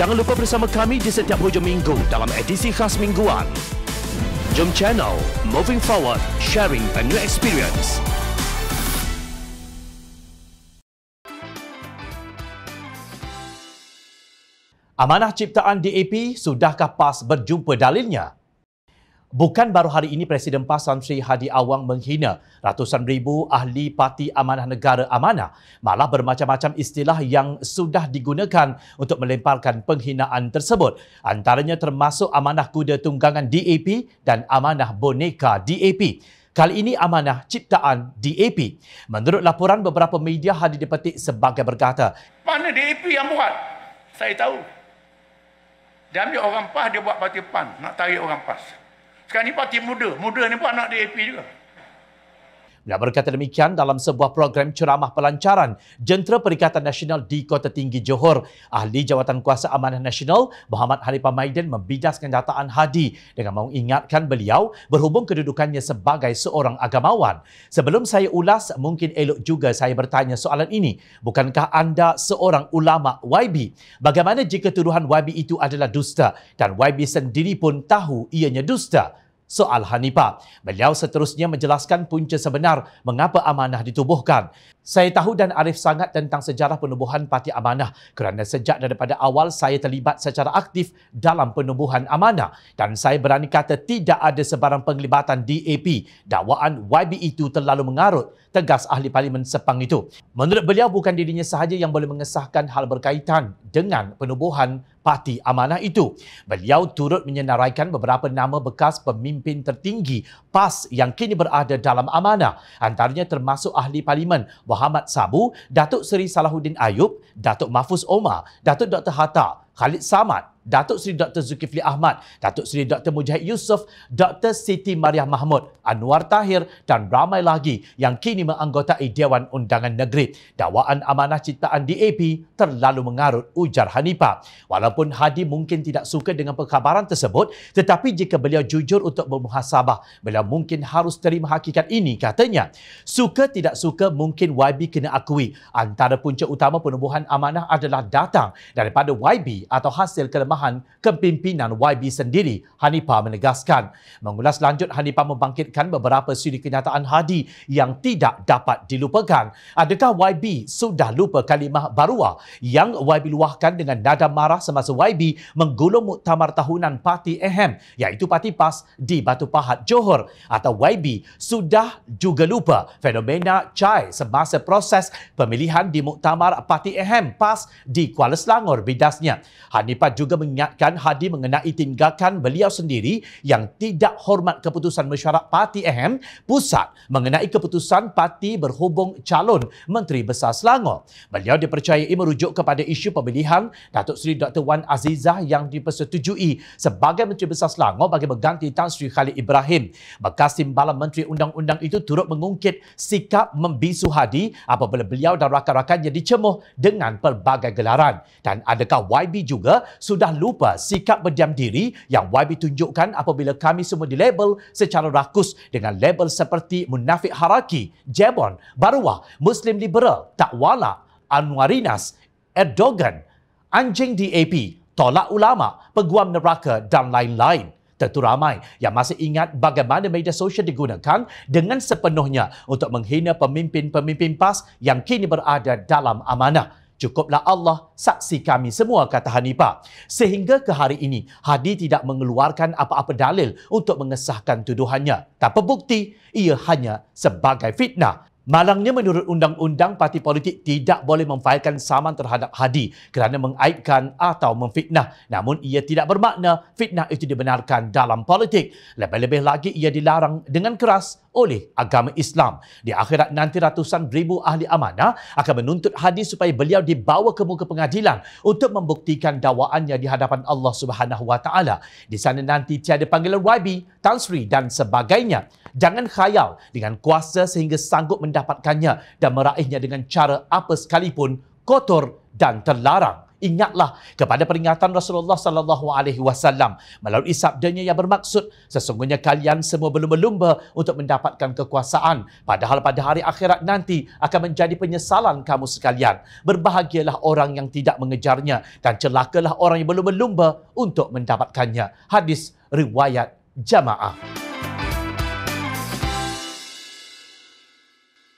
Jangan lupa bersama kami di setiap hujung minggu dalam edisi khas mingguan. Jom channel Moving Forward, sharing a new experience. Amanah ciptaan DAP sudahkah PAS berjumpa dalilnya? Bukan baru hari ini Presiden PAS Pasan Sri Hadi Awang menghina ratusan ribu ahli Parti Amanah Negara Amanah. Malah bermacam-macam istilah yang sudah digunakan untuk melemparkan penghinaan tersebut. Antaranya termasuk Amanah Kuda Tunggangan DAP dan Amanah Boneka DAP. Kali ini amanah ciptaan DAP. Menurut laporan beberapa media hadir dipetik sebagai berkata, Mana DAP yang buat? Saya tahu. Dia ambil orang PAS, dia buat parti PAN. Nak tarik orang PAS. Sekarang ni parti muda. Muda ni pun anak DAP juga. Beliau berkata demikian dalam sebuah program ceramah pelancaran Jentera Perikatan Nasional di Kota Tinggi Johor. Ahli Jawatan Kuasa Amanah Nasional Muhammad Halifah Maiden membidas kenyataan Hadi dengan mengingatkan beliau berhubung kedudukannya sebagai seorang agamawan. Sebelum saya ulas, mungkin elok juga saya bertanya soalan ini. Bukankah anda seorang ulama YB? Bagaimana jika tuduhan YB itu adalah dusta dan YB sendiri pun tahu ianya dusta? soal Hanifah. Beliau seterusnya menjelaskan punca sebenar mengapa amanah ditubuhkan. Saya tahu dan arif sangat tentang sejarah penubuhan Parti Amanah kerana sejak daripada awal saya terlibat secara aktif dalam penubuhan amanah dan saya berani kata tidak ada sebarang penglibatan DAP. Dakwaan YB itu terlalu mengarut, tegas ahli parlimen Sepang itu. Menurut beliau bukan dirinya sahaja yang boleh mengesahkan hal berkaitan dengan penubuhan Parti Amanah itu. Beliau turut menyenaraikan beberapa nama bekas pemimpin tertinggi PAS yang kini berada dalam Amanah. Antaranya termasuk Ahli Parlimen Muhammad Sabu, Datuk Seri Salahuddin Ayub, Datuk Mahfuz Omar, Datuk Dr. Hatta, Khalid Samad, Datuk Seri Dr. Zulkifli Ahmad, Datuk Seri Dr. Mujahid Yusof, Dr. Siti Maria Mahmud, Anwar Tahir dan ramai lagi yang kini menganggotai Dewan Undangan Negeri. Dawaan amanah ciptaan DAP terlalu mengarut ujar Hanipa. Walaupun Hadi mungkin tidak suka dengan perkhabaran tersebut, tetapi jika beliau jujur untuk bermuhasabah, beliau mungkin harus terima hakikat ini katanya. Suka tidak suka mungkin YB kena akui. Antara punca utama penubuhan amanah adalah datang daripada YB atau hasil kelemahan kepimpinan YB sendiri, Hanipa menegaskan. Mengulas lanjut, Hanipa membangkitkan beberapa siri kenyataan Hadi yang tidak dapat dilupakan. Adakah YB sudah lupa kalimah barua yang YB luahkan dengan nada marah semasa YB menggulung muktamar tahunan parti Ehem iaitu parti PAS di Batu Pahat Johor atau YB sudah juga lupa fenomena Chai semasa proses pemilihan di muktamar parti Ehem PAS di Kuala Selangor bidasnya. Hanifah juga mengingatkan Hadi mengenai tindakan beliau sendiri yang tidak hormat keputusan mesyuarat parti AHM pusat mengenai keputusan parti berhubung calon Menteri Besar Selangor. Beliau dipercayai merujuk kepada isu pemilihan Datuk Seri Dr. Wan Azizah yang dipersetujui sebagai Menteri Besar Selangor bagi mengganti Tan Sri Khalid Ibrahim. Bekas timbalan Menteri Undang-Undang itu turut mengungkit sikap membisu Hadi apabila beliau dan rakan-rakannya dicemuh dengan pelbagai gelaran. Dan adakah YB ini juga sudah lupa sikap berdiam diri yang YB tunjukkan apabila kami semua dilabel secara rakus dengan label seperti Munafik Haraki, Jebon, barua, Muslim Liberal, Takwala, Anwarinas, Erdogan, Anjing DAP, Tolak Ulama, Peguam Neraka dan lain-lain. Tentu ramai yang masih ingat bagaimana media sosial digunakan dengan sepenuhnya untuk menghina pemimpin-pemimpin PAS yang kini berada dalam amanah. Cukuplah Allah saksi kami semua kata Hanipa Sehingga ke hari ini Hadi tidak mengeluarkan apa-apa dalil untuk mengesahkan tuduhannya. Tanpa bukti ia hanya sebagai fitnah. Malangnya menurut undang-undang, parti politik tidak boleh memfailkan saman terhadap hadi kerana mengaibkan atau memfitnah. Namun ia tidak bermakna fitnah itu dibenarkan dalam politik. Lebih-lebih lagi ia dilarang dengan keras oleh agama Islam. Di akhirat nanti ratusan ribu ahli amanah akan menuntut hadi supaya beliau dibawa ke muka pengadilan untuk membuktikan dakwaannya di hadapan Allah Subhanahu Wa Taala. Di sana nanti tiada panggilan YB, Tansri dan sebagainya. Jangan khayal dengan kuasa sehingga sanggup mendapatkannya dan meraihnya dengan cara apa sekalipun kotor dan terlarang. Ingatlah kepada peringatan Rasulullah sallallahu alaihi wasallam melalui sabdanya yang bermaksud sesungguhnya kalian semua belum berlumba untuk mendapatkan kekuasaan padahal pada hari akhirat nanti akan menjadi penyesalan kamu sekalian. Berbahagialah orang yang tidak mengejarnya dan celakalah orang yang belum berlumba untuk mendapatkannya. Hadis riwayat jamaah.